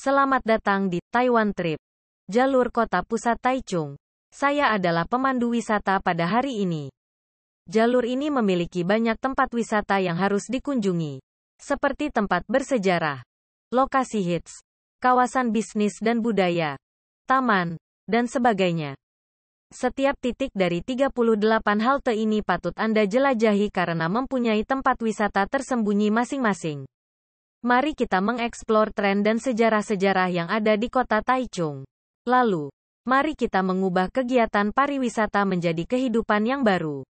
Selamat datang di Taiwan Trip, jalur kota pusat Taichung. Saya adalah pemandu wisata pada hari ini. Jalur ini memiliki banyak tempat wisata yang harus dikunjungi, seperti tempat bersejarah, lokasi hits, kawasan bisnis dan budaya, taman, dan sebagainya. Setiap titik dari 38 halte ini patut Anda jelajahi karena mempunyai tempat wisata tersembunyi masing-masing. Mari kita mengeksplor tren dan sejarah-sejarah yang ada di kota Taichung. Lalu, mari kita mengubah kegiatan pariwisata menjadi kehidupan yang baru.